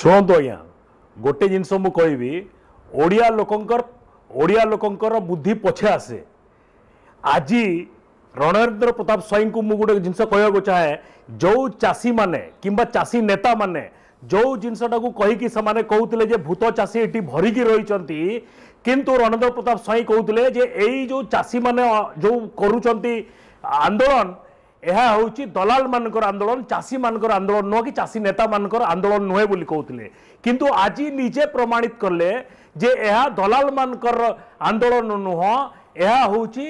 शुंतु आज्ञा गोटे जिनस मुझी ओडिया लोकंर ओडिया बुद्धि पछे आसे आज रणेन्द्र प्रताप स्वाई को मुझे गोटे जिनस कह चाहे जो चाषी मैने कि चाषी नेता मैंने जो जिनसटा को कहीकि कहते भूत चाषी ये भरिक रही किंतु रणेन्द्र प्रताप स्वाई कहते जो चाषी मैंने जो करुंच आंदोलन ଏହା ହେଉଛି ଦଲାଲମାନଙ୍କର ଆନ୍ଦୋଳନ ଚାଷୀମାନଙ୍କର ଆନ୍ଦୋଳନ ନୁହଁ କି ଚାଷୀ ନେତାମାନଙ୍କର ଆନ୍ଦୋଳନ ନୁହେଁ ବୋଲି କହୁଥିଲେ କିନ୍ତୁ ଆଜି ନିଜେ ପ୍ରମାଣିତ କଲେ ଯେ ଏହା ଦଲାଲମାନଙ୍କର ଆନ୍ଦୋଳନ ନୁହଁ ଏହା ହେଉଛି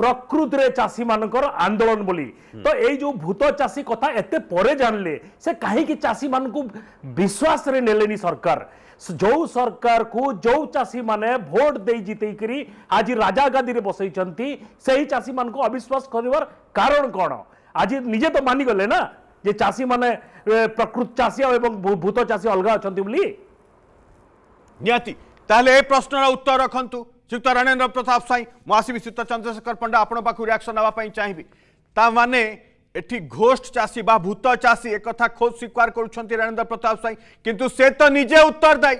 प्रकृति में चाषी मान आंदोलन बोली हम्म। तो ये जो भूत चाषी कथा एत पर जानले से कहीं चाषी मान को विश्वास ने सरकार जो सरकार को जो चाषी मैंने भोट दे जीत आज राजा गादी में बसई से ही चाषी मान को अविश्वास कर कारण कौन आज निजे तो मानिगले ना जे चाषी मैंने प्रकृत चाषी भूत चाषी अलग अच्छा निश्न उत्तर रखु श्रीयुक्त रणेन्द्र प्रताप स्वाई मुसिवि श्रीयुक्त चंद्रशेखर पंडा आप रियाक्शन नापी चाहिए ताने घोष्ट चाषी बा भूत चाषी एक खोज स्वीकार करणेन्द्र प्रताप स्वाई कितु से तो निजे उत्तर दायी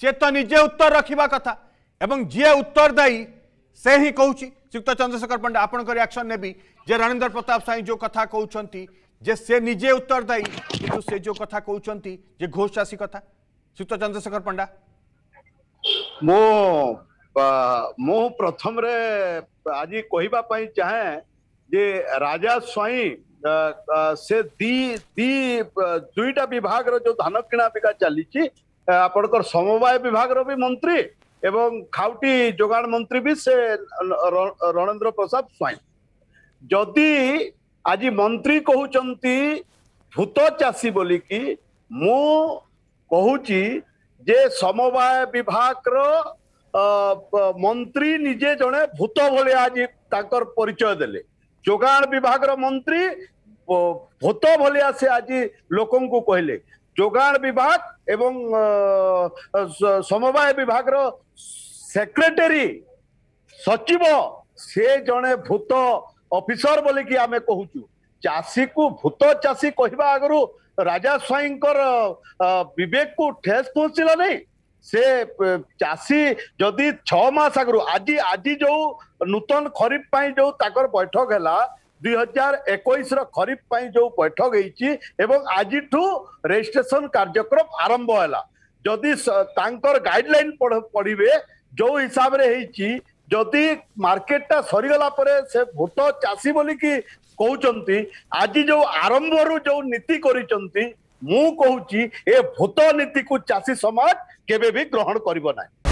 सी तो निजे उत्तर रखा कथा एवं जी उत्तरदायी से ही कह श्रीक्त चंद्रशेखर पंडा आपण रियाक्शन ने रणेन्द्र प्रताप स्वाई जो कथा कहते जे से निजे उत्तर कितु से जो कथा कहते घोष चाषी कथा श्रीयुक्त चंद्रशेखर पंडा मु प्रथम आज कहवापी चाहे जे राजा स्वई से दी दी दुईटा विभाग जो धान किणा बिका चली आपणकर समवाय विभाग भी मंत्री एवं खाउटी जोगाण मंत्री भी से रणेन्द्र प्रसाद स्वई जदि आज मंत्री कहते भूत चाषी बोल कि मु कहूँ जे समवाय विभाग रो ମନ୍ତ୍ରୀ ନିଜେ ଜଣେ ଭୂତ ଭଳିଆ ଆଜି ତାଙ୍କର ପରିଚୟ ଦେଲେ ଯୋଗାଣ ବିଭାଗର ମନ୍ତ୍ରୀ ଭୂତ ଭଳିଆ ସେ ଆଜି ଲୋକଙ୍କୁ କହିଲେ ଯୋଗାଣ ବିଭାଗ ଏବଂ ସମବାୟ ବିଭାଗର ସେକ୍ରେଟେରୀ ସଚିବ ସେ ଜଣେ ଭୂତ ଅଫିସର ବୋଲିକି ଆମେ କହୁଛୁ ଚାଷୀକୁ ଭୂତ ଚାଷୀ କହିବା ଆଗରୁ ରାଜା ସ୍ୱାଇଁଙ୍କର ବିବେକକୁ ଠେସ୍ ପହଞ୍ଚିଲା ନାହିଁ ସେ ଚାଷୀ ଯଦି ଛଅ ମାସ ଆଗରୁ ଆଜି ଆଜି ଯୋଉ ନୂତନ ଖରିଫ ପାଇଁ ଯୋଉ ତାଙ୍କର ବୈଠକ ହେଲା ଦୁଇ ହଜାର ଏକୋଇଶର ଖରିଫ ପାଇଁ ଯୋଉ ବୈଠକ ହେଇଛି ଏବଂ ଆଜିଠୁ ରେଜିଷ୍ଟ୍ରେସନ କାର୍ଯ୍ୟକ୍ରମ ଆରମ୍ଭ ହେଲା ଯଦି ତାଙ୍କର ଗାଇଡଲାଇନ ପଢିବେ ଯୋଉ ହିସାବରେ ହେଇଛି ଯଦି ମାର୍କେଟଟା ସରିଗଲା ପରେ ସେ ଭୋଟ ଚାଷୀ ବୋଲିକି କହୁଛନ୍ତି ଆଜି ଯୋଉ ଆରମ୍ଭରୁ ଯୋଉ ନୀତି କରିଛନ୍ତି ମୁଁ କହୁଛି ଏ ଭୂତ ନୀତିକୁ ଚାଷୀ ସମାଜ କେବେ ବି ଗ୍ରହଣ କରିବ ନାହିଁ